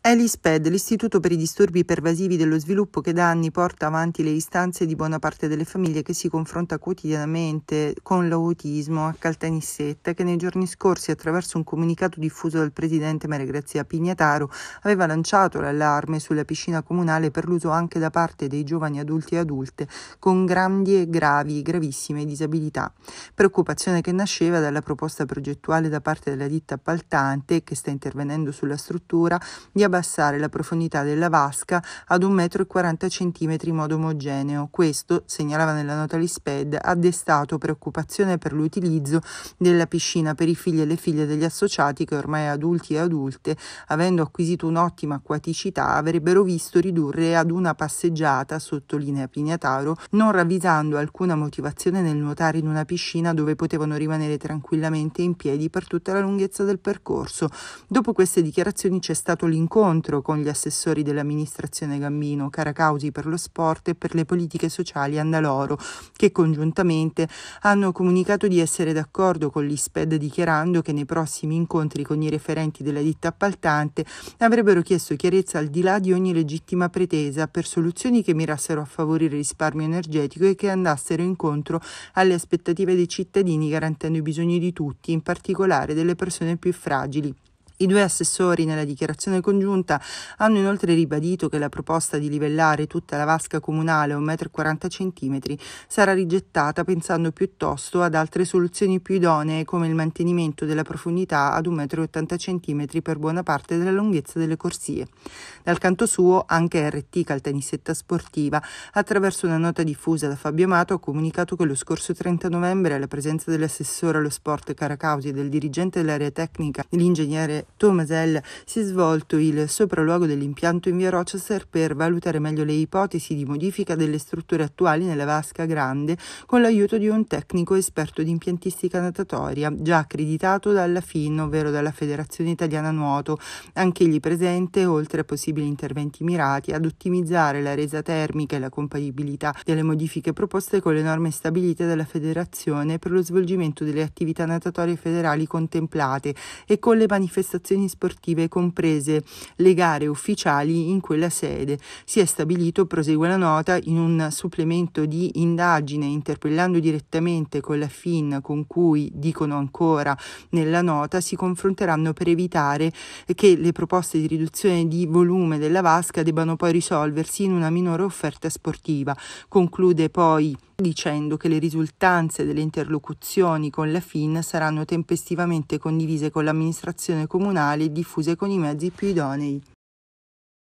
Elisped, l'istituto per i disturbi pervasivi dello sviluppo che da anni porta avanti le istanze di buona parte delle famiglie che si confronta quotidianamente con l'autismo a Caltanissetta, che nei giorni scorsi attraverso un comunicato diffuso dal presidente Maria Grazia Pignataro aveva lanciato l'allarme sulla piscina comunale per l'uso anche da parte dei giovani adulti e adulte con grandi e gravi, gravissime disabilità. Preoccupazione che nasceva dalla proposta progettuale da parte della ditta appaltante che sta intervenendo sulla struttura di abbassare la profondità della vasca ad 1,40 m in modo omogeneo. Questo, segnalava nella nota l'ISPED, ha destato preoccupazione per l'utilizzo della piscina per i figli e le figlie degli associati che ormai adulti e adulte, avendo acquisito un'ottima acquaticità, avrebbero visto ridurre ad una passeggiata, sottolinea Pignataro, non ravvisando alcuna motivazione nel nuotare in una piscina dove potevano rimanere tranquillamente in piedi per tutta la lunghezza del percorso. Dopo queste dichiarazioni c'è stato l'incontro incontro con gli assessori dell'amministrazione Gambino, Caracausi per lo sport e per le politiche sociali Andaloro, che congiuntamente hanno comunicato di essere d'accordo con l'ISPED dichiarando che nei prossimi incontri con i referenti della ditta appaltante avrebbero chiesto chiarezza al di là di ogni legittima pretesa per soluzioni che mirassero a favorire il risparmio energetico e che andassero incontro alle aspettative dei cittadini garantendo i bisogni di tutti, in particolare delle persone più fragili. I due assessori nella dichiarazione congiunta hanno inoltre ribadito che la proposta di livellare tutta la vasca comunale a 1,40 m sarà rigettata pensando piuttosto ad altre soluzioni più idonee come il mantenimento della profondità ad 1,80 m per buona parte della lunghezza delle corsie. Dal canto suo anche RT Caltanissetta Sportiva attraverso una nota diffusa da Fabio Amato ha comunicato che lo scorso 30 novembre alla presenza dell'assessore allo sport Caracausi e del dirigente dell'area tecnica l'ingegnere Tomasel si è svolto il sopralluogo dell'impianto in via Rochester per valutare meglio le ipotesi di modifica delle strutture attuali nella vasca grande con l'aiuto di un tecnico esperto di impiantistica natatoria già accreditato dalla FIN, ovvero dalla Federazione Italiana Nuoto, anch'egli presente oltre a possibili interventi mirati ad ottimizzare la resa termica e la compatibilità delle modifiche proposte con le norme stabilite dalla Federazione per lo svolgimento delle attività natatorie federali contemplate e con le manifestazioni manifestazioni sportive, comprese le gare ufficiali in quella sede. Si è stabilito, prosegue la nota, in un supplemento di indagine interpellando direttamente con la FIN con cui, dicono ancora nella nota, si confronteranno per evitare che le proposte di riduzione di volume della vasca debbano poi risolversi in una minore offerta sportiva. Conclude poi dicendo che le risultanze delle interlocuzioni con la FIN saranno tempestivamente condivise con l'amministrazione comunale e diffuse con i mezzi più idonei.